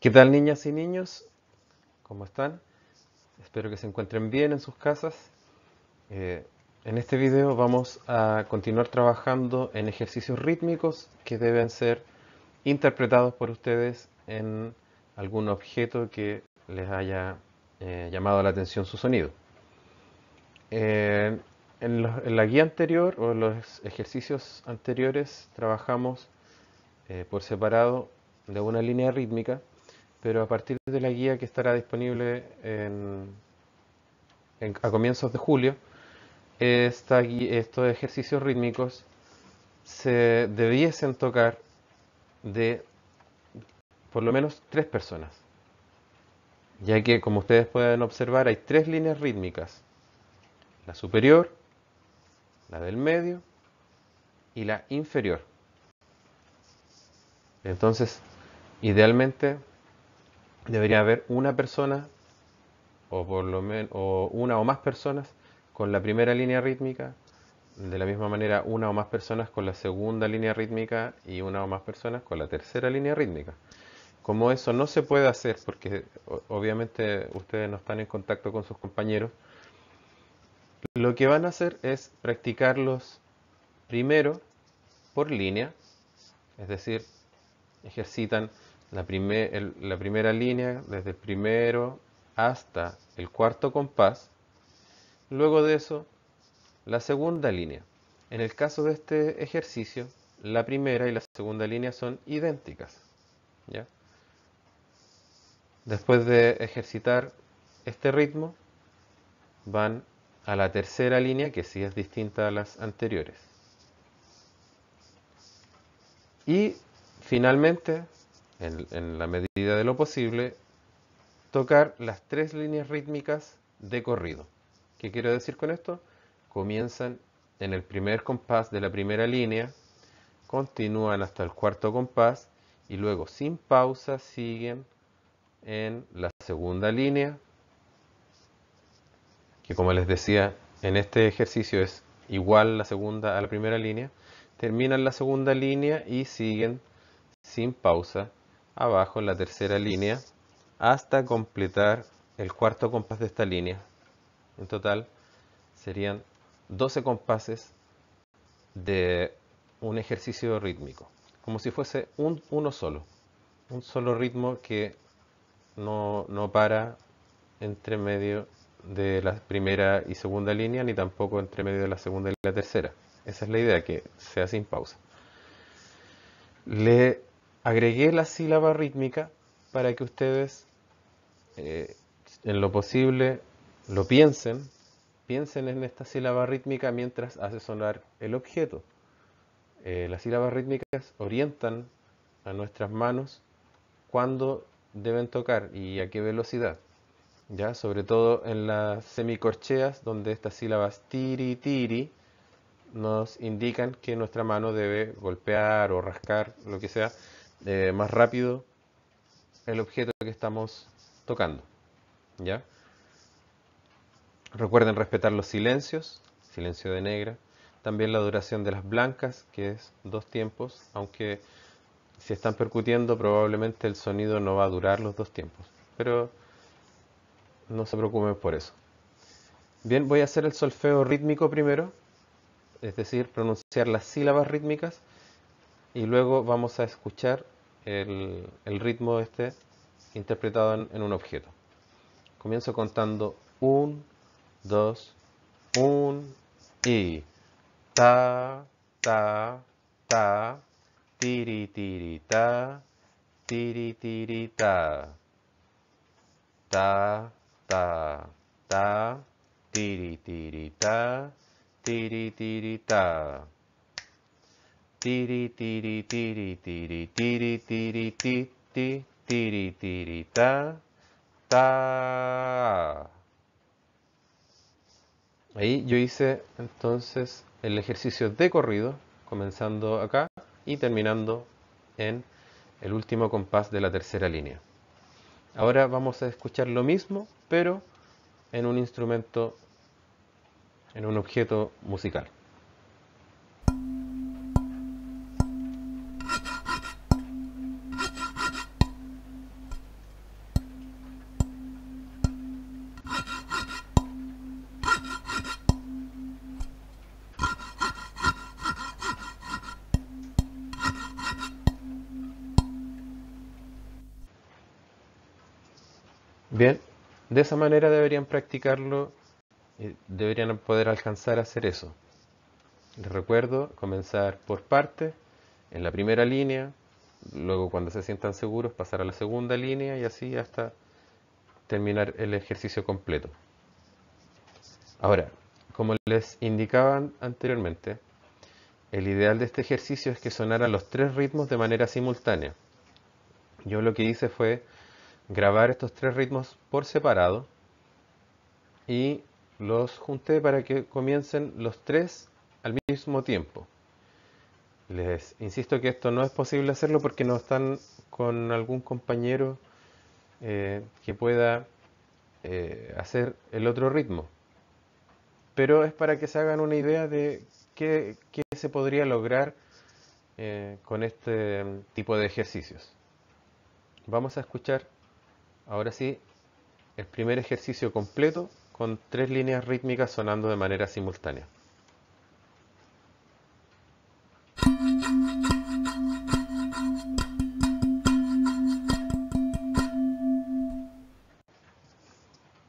¿Qué tal niñas y niños? ¿Cómo están? Espero que se encuentren bien en sus casas. Eh, en este video vamos a continuar trabajando en ejercicios rítmicos que deben ser interpretados por ustedes en algún objeto que les haya eh, llamado la atención su sonido. Eh, en, en, la guía anterior o en los ejercicios anteriores trabajamos por separado de una línea rítmica pero a partir de la guía que estará disponible a comienzos de julio, estos ejercicios rítmicos se debiesen tocar de por lo menos tres personas, ya que como ustedes pueden observar hay tres líneas rítmicas, la superior, la del medio y la inferior. Entonces, idealmente debería haber una persona o por lo menos una o más personas con la primera línea rítmica, de la misma manera una o más personas con la segunda línea rítmica y una o más personas con la tercera línea rítmica. Como eso no se puede hacer porque obviamente ustedes no están en contacto con sus compañeros, lo que van a hacer es practicarlos primero por línea, es decir, ejercitan la, la primera línea desde el primero hasta el cuarto compás. Luego de eso, la segunda línea. En el caso de este ejercicio, la primera y la segunda línea son idénticas. ¿ya? Después de ejercitar este ritmo, van a la tercera línea, que sí es distinta a las anteriores. Y finalmente en, la medida de lo posible, tocar las tres líneas rítmicas de corrido. ¿Qué quiero decir con esto? Comienzan en el primer compás de la primera línea, continúan hasta el cuarto compás y luego sin pausa siguen en la segunda línea, que como les decía, en este ejercicio es igual la segunda a la primera línea, terminan la segunda línea y siguen sin pausa abajo en la tercera línea hasta completar el cuarto compás de esta línea. En total serían 12 compases de un ejercicio rítmico, como si fuese un, uno solo, un solo ritmo que no, no para entre medio de la primera y segunda línea, ni tampoco entre medio de la segunda y la tercera. Esa es la idea, que sea sin pausa. Le agregué la sílaba rítmica para que ustedes, eh, en lo posible, lo piensen, piensen en esta sílaba rítmica mientras hace sonar el objeto. Eh, las sílabas rítmicas orientan a nuestras manos cuándo deben tocar y a qué velocidad. ¿ya? Sobre todo en las semicorcheas, donde estas sílabas tiri tiri nos indican que nuestra mano debe golpear o rascar, lo que sea, eh, más rápido el objeto que estamos tocando. ¿ya? Recuerden respetar los silencios, silencio de negra, también la duración de las blancas, que es dos tiempos, aunque si están percutiendo probablemente el sonido no va a durar los dos tiempos, pero no se preocupen por eso. Bien, voy a hacer el solfeo rítmico primero, es decir, pronunciar las sílabas rítmicas y luego vamos a escuchar el, ritmo este interpretado en, un objeto. Comienzo contando 1, 2, 1 y ta, ta, ta, tiri, tiri, ta, tiri, tiri, ta, ta, ta, ta, tiri, tiri, ta, tiri, tiri, ta. Tiri tiri tiri tiri tiri tiri tiri tiri tiri tiri ta ta. Ahí yo hice entonces el ejercicio de corrido, comenzando acá y terminando en el último compás de la tercera línea. Ahora vamos a escuchar lo mismo, pero en un instrumento, en un objeto musical. Bien, de esa manera deberían practicarlo y eh, deberían poder alcanzar a hacer eso. Les recuerdo comenzar por partes, en la primera línea, luego cuando se sientan seguros pasar a la segunda línea y así hasta terminar el ejercicio completo. Ahora, como les indicaba anteriormente, el ideal de este ejercicio es que sonaran los tres ritmos de manera simultánea. Yo lo que hice fue grabar estos tres ritmos por separado y los junté para que comiencen los tres al mismo tiempo. Les insisto que esto no es posible hacerlo porque no están con algún compañero eh, que pueda eh, hacer el otro ritmo. Pero es para que se hagan una idea de qué, se podría lograr eh, con este tipo de ejercicios. Vamos a escuchar Ahora sí, el primer ejercicio completo con tres líneas rítmicas sonando de manera simultánea.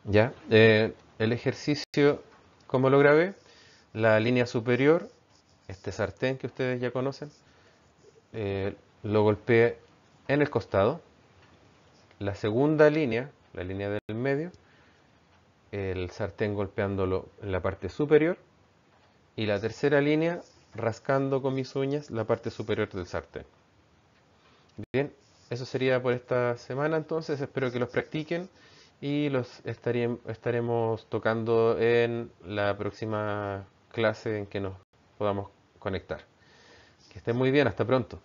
Ya, eh, el ejercicio, como lo grabé? La línea superior, este sartén que ustedes ya conocen, eh, lo golpeé en el costado, la segunda línea, la línea del medio, el sartén golpeándolo en la parte superior y la tercera línea rascando con mis uñas la parte superior del sartén. Bien, eso sería por esta semana entonces, espero que los practiquen y los estaremos tocando en la próxima clase en que nos podamos conectar. Que estén muy bien, hasta pronto.